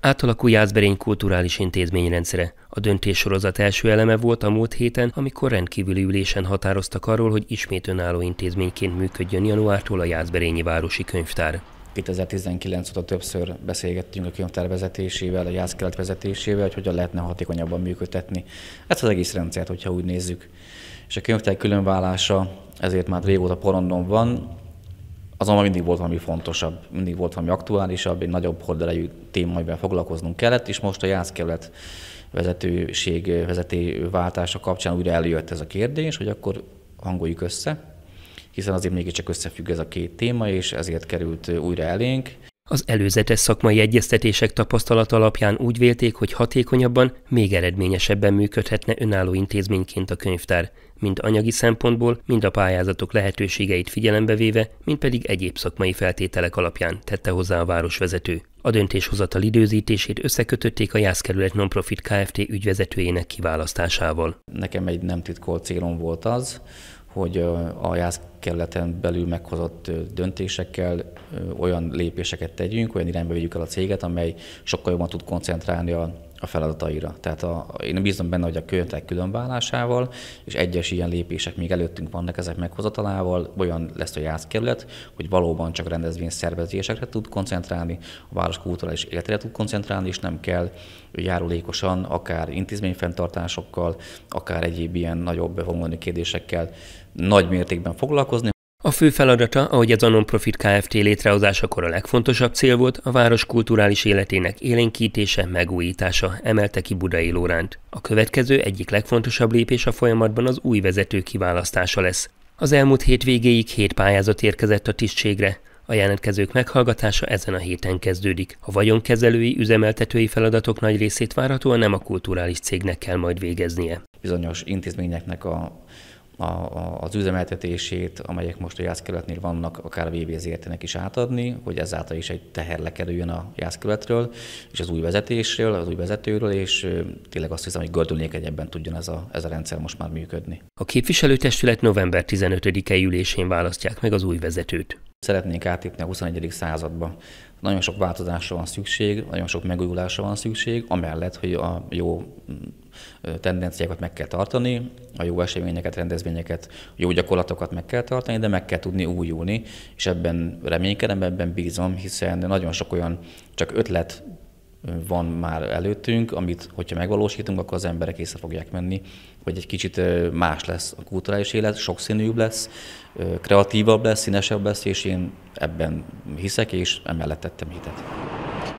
Átalakul Jászberény kulturális intézményrendszere. A döntéssorozat első eleme volt a múlt héten, amikor rendkívüli ülésen határoztak arról, hogy ismét önálló intézményként működjön januártól a Jászberényi Városi Könyvtár. 2019 óta többször beszélgettünk a könyvtár vezetésével, a jászkelet vezetésével, hogy hogyan lehetne hatékonyabban működtetni ezt az egész rendszert, hogyha úgy nézzük. És a könyvtár különválása ezért már régóta porondon van, Azonban mindig volt valami fontosabb, mindig volt valami aktuálisabb, egy nagyobb horderejű téma, amivel foglalkoznunk kellett, és most a kellett vezetőség vezetőváltása kapcsán újra előjött ez a kérdés, hogy akkor hangoljuk össze, hiszen azért mégiscsak összefügg ez a két téma, és ezért került újra elénk. Az előzetes szakmai egyeztetések tapasztalat alapján úgy vélték, hogy hatékonyabban, még eredményesebben működhetne önálló intézményként a könyvtár, mind anyagi szempontból, mind a pályázatok lehetőségeit figyelembe véve, mind pedig egyéb szakmai feltételek alapján, tette hozzá a városvezető. A döntéshozatal időzítését összekötötték a Jászkerület Nonprofit Kft. ügyvezetőjének kiválasztásával. Nekem egy nem titkolt célom volt az, hogy a JASZ kerületen belül meghozott döntésekkel olyan lépéseket tegyünk, olyan irányba vigyük el a céget, amely sokkal jobban tud koncentrálni a a feladataira. Tehát a, én bízom benne, hogy a költek különválásával és egyes ilyen lépések még előttünk vannak ezek meghozatalával, olyan lesz a játszkerület, hogy valóban csak rendezvény szervezésekre tud koncentrálni, a város kulturális életre tud koncentrálni, és nem kell járulékosan, akár intézményfenntartásokkal, akár egyéb ilyen nagyobb bevonulni kérdésekkel nagy mértékben foglalkozni, a fő feladata, ahogy az a non-profit Kft. létrehozásakor a legfontosabb cél volt, a város kulturális életének élénkítése, megújítása, emelte ki Budai Lóránt. A következő egyik legfontosabb lépés a folyamatban az új vezető kiválasztása lesz. Az elmúlt hét végéig hét pályázat érkezett a tisztségre, a jelentkezők meghallgatása ezen a héten kezdődik. A vagyonkezelői, üzemeltetői feladatok nagy részét várhatóan nem a kulturális cégnek kell majd végeznie. Bizonyos intézményeknek a a, a, az üzemeltetését, amelyek most a jászkeletnél vannak, akár a VB is átadni, hogy ezáltal is egy teher lekerüljön a jászkeletről, és az új vezetésről, az új vezetőről, és tényleg azt hiszem, hogy egyebben tudjon ez a, ez a rendszer most már működni. A képviselőtestület november 15-e ülésén választják meg az új vezetőt. Szeretnénk átépni a 21. századba. Nagyon sok változásra van szükség, nagyon sok megújulásra van szükség, amellett, hogy a jó tendenciákat meg kell tartani, a jó eseményeket, rendezvényeket, jó gyakorlatokat meg kell tartani, de meg kell tudni újulni, és ebben reménykedem, ebben bízom, hiszen nagyon sok olyan csak ötlet van már előttünk, amit, hogyha megvalósítunk, akkor az emberek észre fogják menni, hogy egy kicsit más lesz a kulturális élet, sokszínűbb lesz, kreatívabb lesz, színesebb lesz, és én ebben hiszek, és emellett tettem hitet.